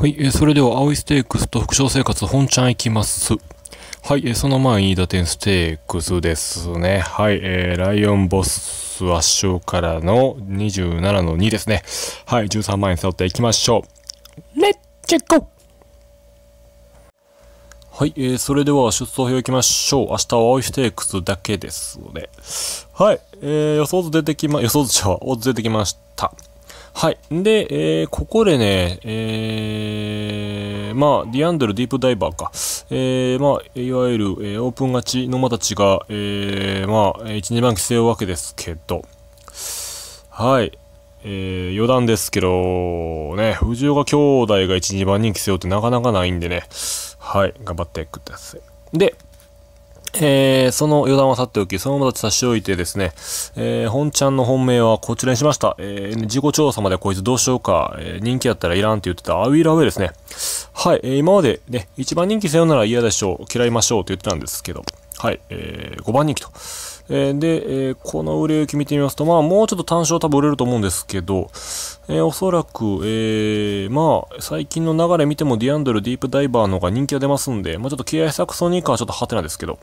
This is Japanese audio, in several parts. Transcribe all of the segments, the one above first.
はい、えー、それでは、青いステークスと副賞生活本ちゃんいきます。はい、えー、その前飯田店ステークスですね。はい、えー、ライオンボス圧勝からの27の2ですね。はい、13万円背負っていきましょう。レッチェゴはい、えー、それでは出走表いきましょう。明日は青いステークスだけですね。はい、えー、予想図出てきま、予想図者は、オ出てきました。はい。で、えー、ここでね、えー、まあ、ディアンドルディープダイバーか。えー、まあ、いわゆる、えー、オープン勝ちの間たちが、えー、まあ、1、2番規制をわけですけど、はい。えー、余談ですけど、ね、藤岡兄弟が1、2番人規制負ってなかなかないんでね、はい、頑張ってください。で、えー、その余談は去っておき、そのまま立ち差し置いてですね、えー、本ちゃんの本命はこちらにしました。えー、自己調査までこいつどうしようか、えー、人気やったらいらんって言ってたアウィラウェイですね。はい、えー、今までね、一番人気せよなら嫌でしょう、嫌いましょうって言ってたんですけど、はい、えー、5番人気と。えー、で、えー、この売れ行き見てみますと、まあ、もうちょっと単勝多分売れると思うんですけど、えー、おそらく、えー、まあ、最近の流れ見てもディアンドル、ディープダイバーの方が人気が出ますんで、まあ、ちょっと気合作ソニーカはちょっとハテナですけど、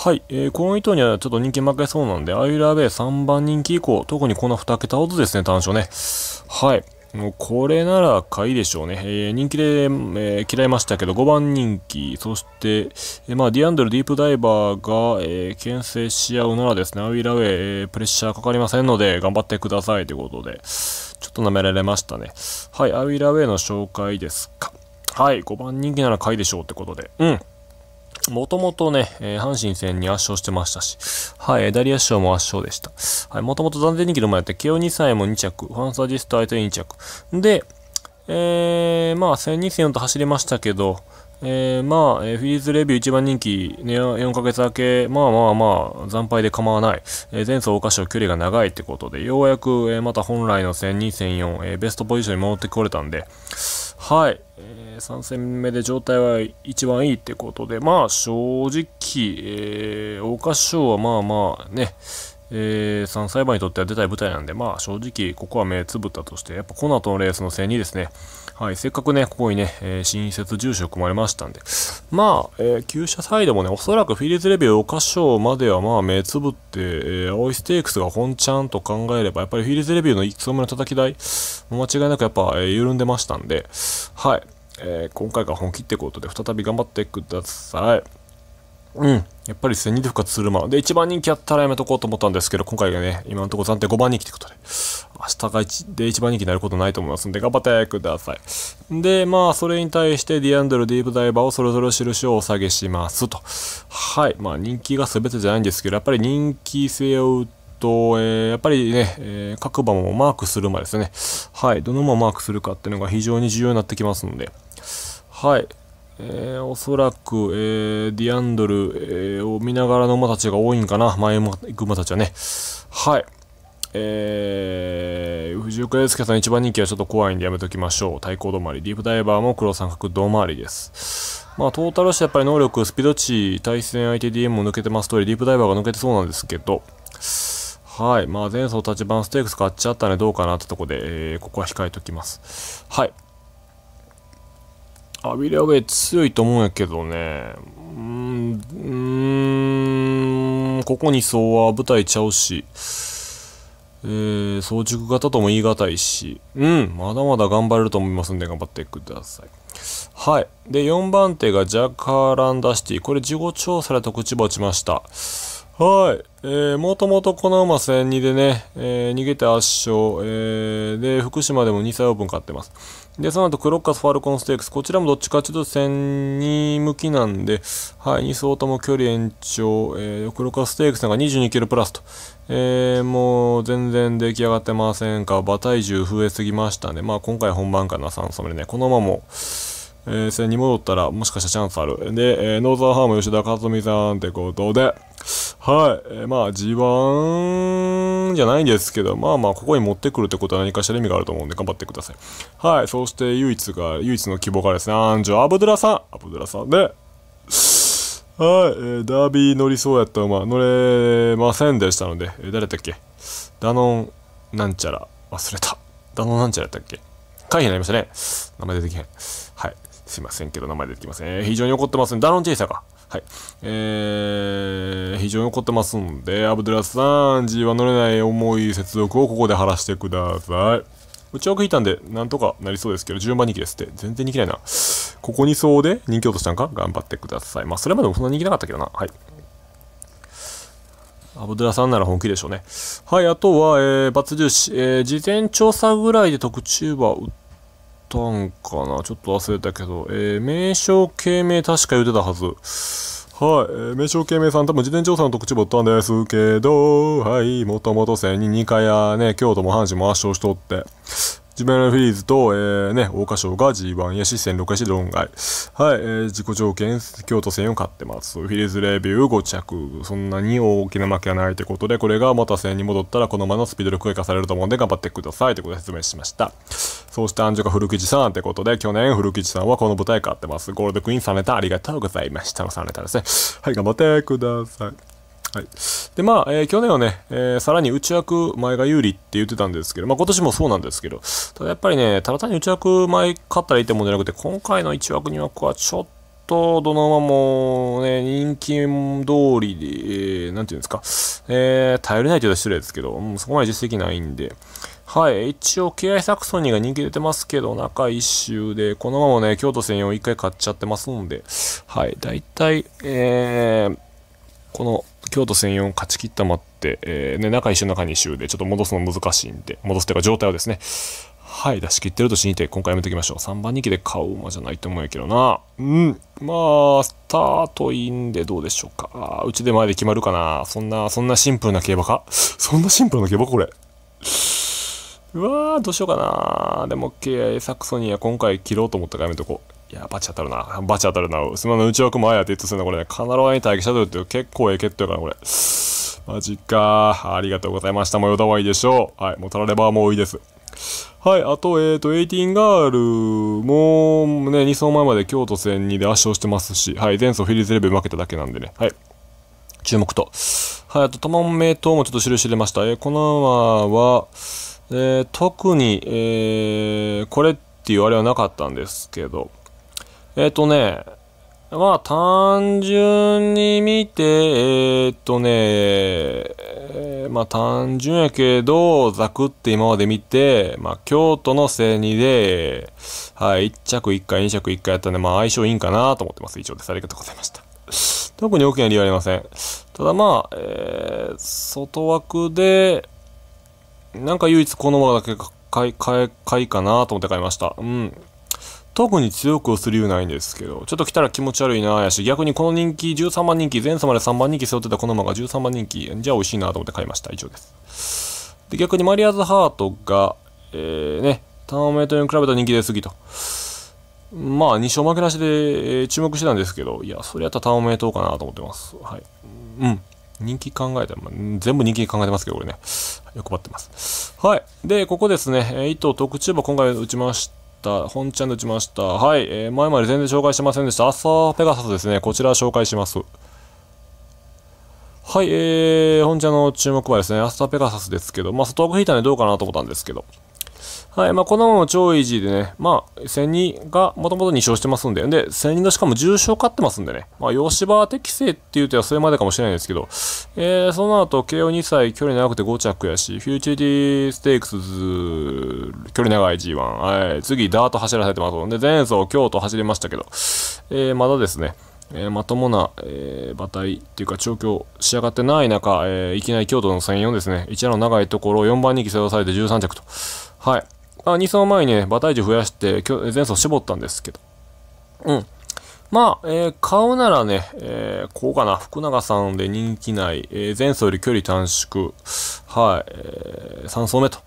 はい、えー、この糸にはちょっと人気負けそうなんで、アイラベイ3番人気以降、特にこの2桁ほどですね、単勝ね。はい。もうこれなら買いでしょうね。えー、人気で、えー、嫌いましたけど、5番人気。そして、えー、まあ、ディアンドル、ディープダイバーが、えー、牽制し合うならですね、アウィラウェイ、えー、プレッシャーかかりませんので、頑張ってくださいということで、ちょっと舐められましたね。はい、アウィラウェイの紹介ですか。はい、5番人気なら買いでしょうってことで。うん。もともとね、えー、阪神戦に圧勝してましたし、はい、ダリア賞も圧勝でした。はい、もともと暫定人気の前やって、慶応2歳も2着、ファンサースト相手2着。で、えー、まあ、1200と走りましたけど、えー、まあ、えー、フィリーズレビュー一番人気、ね、4ヶ月明け、まあまあまあ、惨敗で構わない。えー、前走桜花賞距離が長いってことで、ようやく、えー、また本来の1 2004、えー、ベストポジションに戻ってこれたんで、はい、えー3戦目で状態は一番いいってことで、まあ正直、えー、桜花賞はまあまあね、えー、3歳馬にとっては出たい舞台なんで、まあ正直、ここは目つぶったとして、やっぱこの後のレースのせいにですね、はい、せっかくね、ここにね、えー、新設住所組まれましたんで、まあ、えー、旧車サイドもね、おそらくフィリーズレビュー桜花賞まではまあ目つぶって、えー、青いステークスが本ちゃんと考えれば、やっぱりフィリーズレビューの1層目の叩き台、間違いなくやっぱ、えー、緩んでましたんで、はい、えー、今回が本気ってことで再び頑張ってください。うん。やっぱり1000人で復活するまで、1番人気やったらやめとこうと思ったんですけど、今回がね、今のところ暫定5番人気ってことで、明日が1で1番人気になることないと思いますんで、頑張ってください。で、まあ、それに対してディアンドル、ディープダイバーをそれぞれ印をお下げしますと。はい。まあ、人気が全てじゃないんですけど、やっぱり人気性を打ってと、えー、やっぱりね、えー、各馬もマークする馬ですね。はい。どの馬をマークするかっていうのが非常に重要になってきますので。はい。えー、おそらく、えー、ディアンドル、えー、を見ながらの馬たちが多いんかな。前も行く馬たちはね。はい。えー、藤岡祐介さん一番人気はちょっと怖いんでやめときましょう。対抗止まり。ディープダイバーも黒三角止まりです。まあ、トータルしてやっぱり能力、スピード値、対戦相手 DM も抜けてます通り、ディープダイバーが抜けてそうなんですけど、はい。まあ、前走立番ステークス買っちゃったね、どうかなってとこで、えー、ここは控えときます。はい。アビリアウェイ強いと思うんやけどね。うん、ん、ここにそうは舞台ちゃうし、えー、早熟型とも言い難いし、うん、まだまだ頑張れると思いますんで頑張ってください。はい。で、4番手がジャカランダシティ。これ、事後調査でと口ぼちました。はい。えー、もともとこの馬戦2でね、えー、逃げて圧勝、えー、で、福島でも2歳オープン勝ってます。で、その後、クロッカスファルコンステークス、こちらもどっちかというと0 2向きなんで、はい、2層とも距離延長、えー、クロッカスステークスなんか22キロプラスと、えー、もう全然出来上がってませんか、馬体重増えすぎましたね。まあ、今回本番かな、3層目ね、この馬も、えー、戦に戻ったら、もしかしたらチャンスある。で、えー、ノーザーハーム吉田和美さんってことで、はい、えー、まあ G1 じゃないんですけど、まあまあここに持ってくるってことは何かしら意味があると思うんで頑張ってください。はい、そして唯一が、唯一の希望がですね、アンジュ・アブドラさん、アブドラさんで、はい、えー、ダービー乗りそうやった馬、乗れませんでしたので、えー、誰だっけダノンなんちゃら、忘れた。ダノンなんちゃらだったっけ回避になりましたね。名前出てきへん。はい。すいませんけど、名前出てきません。非常に怒ってますね。ダノンチェイサーか。はい。えー、非常に怒ってますんで、アブドゥラさん、g は乗れない重い接続をここで晴らしてください。内枠引いたんで、なんとかなりそうですけど、順番人気ですって。全然人気ないな。ここにそうで人気落としたんか頑張ってください。まあ、それまでもそんな人気なかったけどな。はい。アブドゥラさんなら本気でしょうね。はい、あとは、えー、バツ視。えー、事前調査ぐらいで特注は打ってたんかなちょっと忘れたけど、えー、名称形名確か言ってたはず。はい、えー、名称形名さん多分事前調査の特徴をったんですけど、はい、もともと戦に2回やね、京都も阪神も圧勝しとって、ジュベナルフィリーズと、えー、ね、桜花賞が G1 やし、戦6やし、論外。はい、えー、自己条件、京都戦を勝ってます。フィリーズレビュー5着。そんなに大きな負けはないということで、これがまた戦に戻ったら、このまのスピードでが生されると思うんで、頑張ってください。ということで説明しました。そして、アンが古吉さんってことで、去年古吉さんはこの舞台勝ってます。ゴールドクイーン3ネタありがとうございました。の3ネタですね。はい、頑張ってください。はい。で、まあ、えー、去年はね、えー、さらに内枠前が有利って言ってたんですけど、まあ今年もそうなんですけど、ただやっぱりね、ただ単に内枠前勝ったらいいってもんじゃなくて、今回の1枠2枠はちょっと、と、どのまもね、人気通りで、えー、なんていうんですか、えー、頼れないというと失礼ですけど、もうそこまで実績ないんで、はい、一応、敬愛サクソニーが人気出てますけど、中一周で、このままね、京都専用1回買っちゃってますんで、はい、大体、えー、この、京都戦用勝ち切ったまって、えー、ね、中一周中二周でちょっと戻すの難しいんで、戻すというか状態をですね、はい、出し切ってると信じて、今回やめときましょう。3番人気で買う馬じゃないと思うんやけどな。うん。まあ、スタートインでどうでしょうか。うちで前で決まるかな。そんな、そんなシンプルな競馬かそんなシンプルな競馬これ。うわー、どうしようかな。でも、サクソニア今回切ろうと思ったからやめとこう。いや、バチ当たるな。バチ当たるな。すんの内枠もあやてってすんな、これね。カナロアに待機シャドウって結構ええけってやから、これ。マジか。ありがとうございました。もうよだわいでしょう。はい。もうたらればもういいです。はい。あと、えっ、ー、と、エイティンガールも、ね、2走前まで京都戦2で圧勝してますし、はい。前走フィリーズレベル負けただけなんでね。はい。注目と。はい。あと、トモメ等もちょっと印入れました。えー、この馬は、えー、特に、えー、これっていうあれはなかったんですけど、えっ、ー、とね、まあ単純に見て、えっ、とね、まあ単純やけど、ザクって今まで見て、まあ京都の正にで、はい、1着1回、2着1回やったんで、まあ相性いいんかなと思ってます。以上です。ありがとうございました。特に大きな理由はありません。ただまあ、えー、外枠で、なんか唯一この馬だけ買い、買い、買いかなと思って買いました。うん。特に強くする理由ないんですけど、ちょっと来たら気持ち悪いなやし、逆にこの人気、13万人気、前走まで3万人気背負ってたこの馬が13万人気、じゃあ美味しいなと思って買いました。以上です。で、逆にマリアーズハートが、えー、ね、ターメイトに比べた人気出すぎと。まあ、2勝負けなしで、注目してたんですけど、いや、それやったらターメイトかなと思ってます。はい。うん。人気考えて、まあ、全部人気考えてますけど、これね。欲張ってます。はい。で、ここですね、糸特注馬今回打ちました。た。本ちゃんで打ちました。はい、えー、前まで全然紹介してませんでした。朝ペガサスですね。こちら紹介します。はい、えー、本ちゃんの注目はですね、朝ペガサスですけど、まあ、ー枠ヒーターでどうかなと思ったんですけど、はい、まあ、このまま超イージーでね、まあ、千人がもともと2勝してますんで、で、千人のしかも重勝勝ってますんでね、まあ、吉場適正っていうとはそれまでかもしれないんですけど、えー、その後、慶応2歳、距離長くて5着やし、フューチュリティステークス、距離長い G1、はい、次、ダート走らせてますので、前走、京都走りましたけど、えー、まだですね、えー、まともな、えー、馬体っていうか調教仕上がってない中、えー、いきなり京都の1 4ですね一夜の長いところ4番人気背負わされて13着とはいあ2走前にね、馬体重増やして、前走絞ったんですけど。うん。まあ、えー、買うならね、えー、こうかな、福永さんで人気ない、えー、前走より距離短縮、はい、えー、3走目と。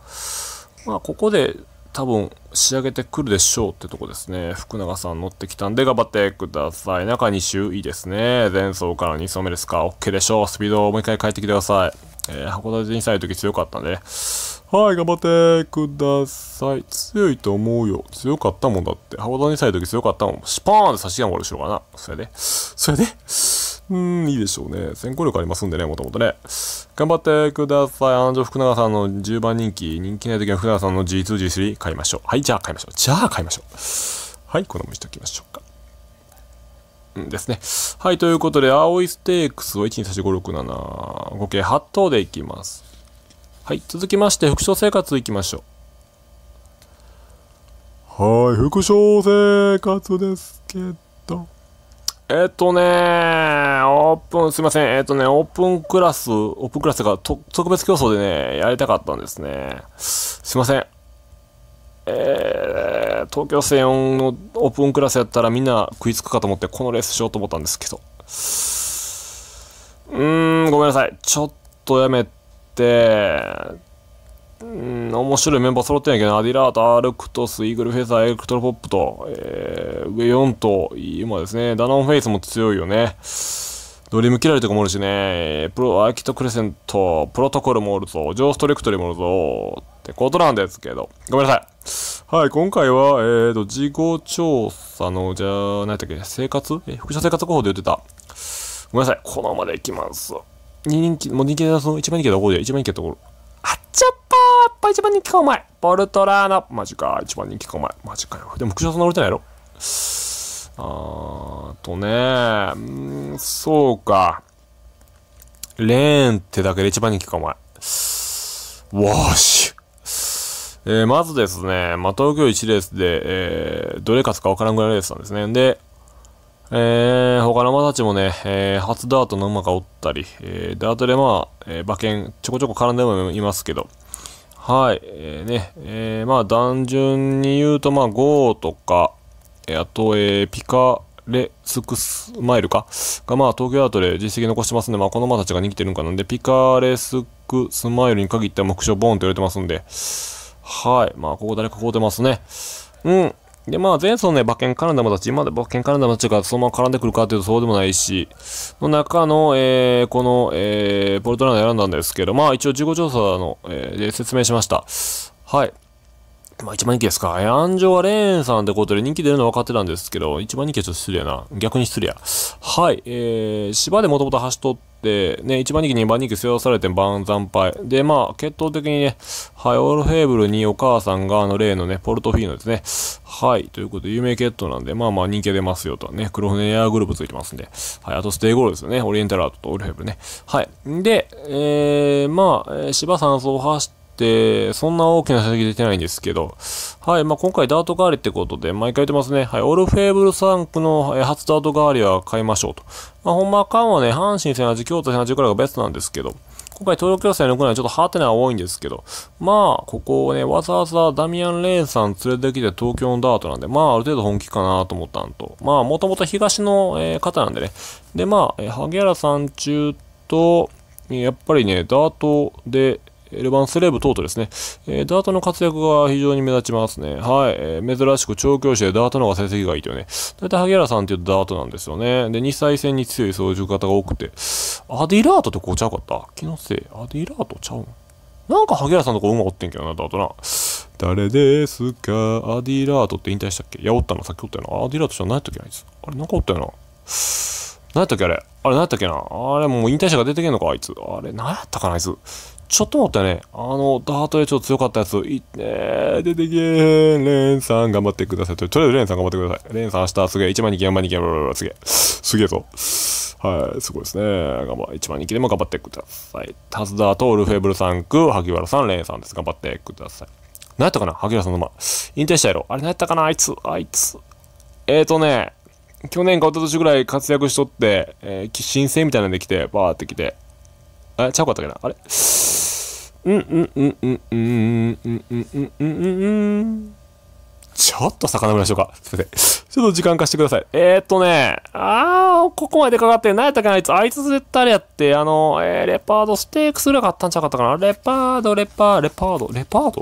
まあ、ここで、多分仕上げてくるでしょうってとこですね。福永さん乗ってきたんで頑張ってください。中2周いいですね。前走から2走目ですか。OK でしょう。スピードをもう一回変えてきてください。えー、函館2歳の時強かったんで。はい、頑張ってください。強いと思うよ。強かったもんだって。函館2歳の時強かったもん。シパーンで差しが終わるしようかな。それで。それで。うん、いいでしょうね。先行力ありますんでね、もともとね。頑張ってください。あの女、福永さんの10番人気。人気ない時は福永さんの G2、G3 買いましょう。はい、じゃあ買いましょう。じゃあ買いましょう。はい、このままにしておきましょうか。うんですね。はい、ということで、青いステークスを1234567合計8頭でいきます。はい、続きまして、副賞生活いきましょう。はい、副賞生活ですけど。えっとねオープン、すいません。えっとね、オープンクラス、オープンクラスが特別競争でね、やりたかったんですね。すいません。えー、東京戦のオープンクラスやったらみんな食いつくかと思ってこのレースしようと思ったんですけど。うーん、ごめんなさい。ちょっとやめて、うん、面白いメンバー揃ってんやけどアディラート、アルクトス、イーグルフェザー、エレクトロポップと、えー上4と、今ですね、ダノンフェイスも強いよね。ドリームキラリとかもおるしね、プロ、アーキトクレセント、プロトコルもおるぞ、ジョーストレクトリもおるぞ、ってことなんですけど、ごめんなさい。はい、今回は、えーと、事後調査の、じゃあ、何やったっけ、生活え、副社生活候補で言ってた。ごめんなさい、このままでいきます。2人気、もう人気で、その一番人気どこで、一番人気ところ。あっちゃっぱーやっぱ一番人気かお前。ボルトラーナ。マジか、一番人気かお前。マジかよ。でも、副社さん乗れてないやろあーとね、うん、そうか。レーンってだけで一番人気か、お前。わーし。えー、まずですね、まあ、東京1レースで、えー、どれ勝つかわからんぐらいレースなんですね。で、えー、他の馬たちもね、えー、初ダートの馬がおったり、えー、ダートでまあ、えー、馬券ちょこちょこ絡んでもいますけど、はい、えー、ね、えー、まあ、単純に言うと、まあ、5とか、あと、えー、ピカレスクスマイルかが、まあ、東京アートで実績残してますんで、まあ、この馬たちが逃げてるんかなんで、ピカレスクスマイルに限っては目標ボーンと言われてますんで、はい。まあ、ここ誰か買うてますね。うん。で、まあ、前走ね、馬券カナダもたち、今まで馬券カナダもたちがそのまま絡んでくるかというとそうでもないし、の中の、えー、この、えー、ポルトランド選んだんですけど、まあ、一応、事後調査の、えー、で説明しました。はい。まあ一番人気ですか。ジョはレーンさんってことで人気出るの分かってたんですけど、一番人気はちょっと失礼やな。逆に失礼や。はい。えー、芝でもともと走っとって、ね、一番人気、二番人気背負わされて万惨敗。で、まあ、決闘的にね、はい、オールフェーブルにお母さんがあの例のね、ポルトフィーノですね。はい。ということで、有名決闘なんで、まあまあ人気出ますよとね、黒船エアグループついてますんで。はい。あとステイゴールですよね。オリエンタルアートとオールフェーブルね。はい。で、えー、まあ、芝3走走、そんな大きな成績出てないんですけど、はい、まあ、今回ダート代わりってことで、毎回言ってますね。はい、オルフェーブル3区の初ダート代わりは買いましょうと。まあ、ほんまかんはね、阪神戦味、京都戦味くらいがベストなんですけど、今回東京予選のくらいちょっとハテナが多いんですけど、まあ、ここをね、わざわざダミアン・レーンさん連れてきて東京のダートなんで、まあ、ある程度本気かなと思ったんと、まあ、もともと東の、えー、方なんでね。で、まあ、萩原さん中と、やっぱりね、ダートで、エルバンスレーブ等々ですね、えー、ダートの活躍が非常に目立ちますね。はい。えー、珍しく調教師でダートの方が成績がいいというね。だいたい萩原さんっていうとダートなんですよね。で、2歳戦に強い操縦方が多くて。アディラートってこうちゃうかった気のせい。アディラートちゃうなんか萩原さんとこ馬おってんけどな、ダートな。誰ですかアディラートって引退したっけいや、おったな、さっきおったよな。アディラートじゃないっきあいつ。あれ、なんかおったよな。何やったっけあれあれ何やったっけなあれもう引退者が出てけんのかあいつ。あれ何やったかなあいつ。ちょっと待ってね、あの、ダートでちょっと強かったやつ、いえー、出てけー、レンさん頑張ってください。とりあえずレンさん頑張ってください。レンさん明日すげえ、1万2件、4万2件、ブラすげえ。すげえぞ。はい、すごいですね。頑張、1万2件でも頑張ってください。タズダーとルフェブルさん、ク、萩原さん、レンさんです。頑張ってください。何やったかな萩原さんのま引退したやろ。あれ何やったかなあいつ、あいつ。えーとね、去年か一昨年ぐらい活躍しとって、えー、新生みたいなんで来て、バーって来て、え、ちゃうかったっけなあれうんうんうんうんうんうんうんうんうんうん。ちょっと魚村しようか。すいません。ちょっと時間貸してください。えー、っとね、あー、ここまでかかって、何やったっけな、あいつ、あいつ絶対あれやって、あの、えー、レパードステークスら買ったんちゃうかったかな。レパード、レパー、レパード、レパード、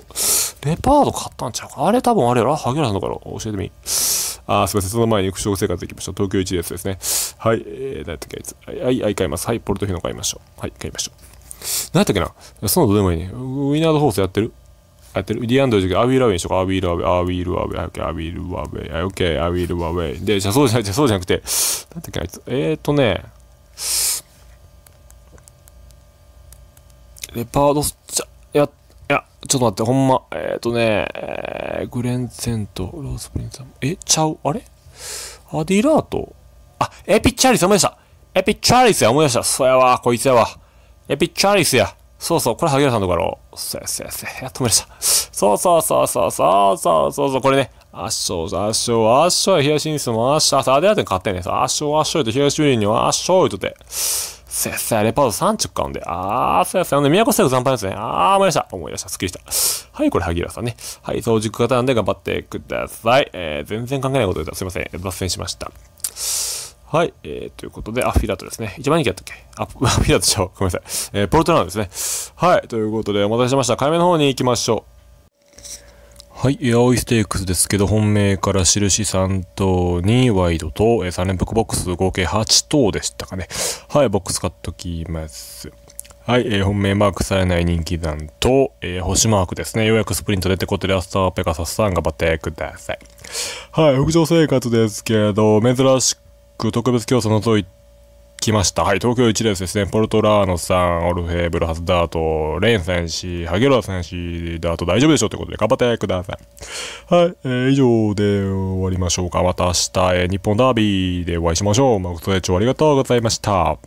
レパード買ったんちゃうか。あれ多分あれやろ萩原さんのから、教えてみ。あ、すみません、その前に食生活いきましょう。東京一列ですね。はい、えー、何やったっけ、あいつ。はい、はい、買います。はい、ポルトヒノ買いましょう。はい、買いましょう。何やったっけなそのどうでもいいね。ウィナードホースやってるやってる。ディアンドルアウィールアウェイにしようか。アウィールアウェイ、アウィールアウェイ、アウィールアウェイ、アウィールアウェイ、アウィールアウェイ。で、じゃそうじゃなくて、そうじゃなくて、なんてっけあいつ。えーとね、レパードスチャ、やっいや、ちょっと待って、ほんま、えっ、ー、とね、えー、グレンセント、ロースプリンさん、え、ちゃう、あれアディラートあ、エピチャリス思い出した。エピチャリスや思い出した。そうやわ、こいつやわ。エピチャリスや。そうそう、これ萩原さんのとこやろ。そうやそうやそうや、止めました。そうそうそうそうそうそうそうそう、これね。圧勝、圧勝、圧勝、冷や、しにすも圧勝、さあ、でやって勝ってね、圧勝、圧勝と東よりに圧勝とて。せっせレパート3着買うんで。あー、せやせや。で、宮古せよ残敗ですね。あー、思い出した。思い出した。すっきりした。はい、これ、萩原さんね。はい、早熟型なんで頑張ってください。えー、全然関係ないこと言ったすいません。脱線しました。はい。えー、ということで、アフィラートですね。一番人気だったっけあ、アフィラートでしう。ごめんなさい。えー、ポルトランですね。はい。ということで、お待たせしました。解目の方に行きましょう。はい、青いステークスですけど、本命から印3等にワイドと3連複ボックス合計8頭でしたかね。はい、ボックス買っときます。はい、えー、本命マークされない人気団と、えー、星マークですね。ようやくスプリント出てこてで、アスターペガサスさん頑張ってください。はい、北上生活ですけど、珍しく特別競争除いて、来ました。はい、東京一ですですね、ポルトラーノさん、オルフェーブルハスダート、レーン選手、ハゲロア選手だと大丈夫でしょうということで、頑張ってください。はい、えー、以上で終わりましょうか。また明日、えー、日本ダービーでお会いしましょう。誠で長ありがとうございました。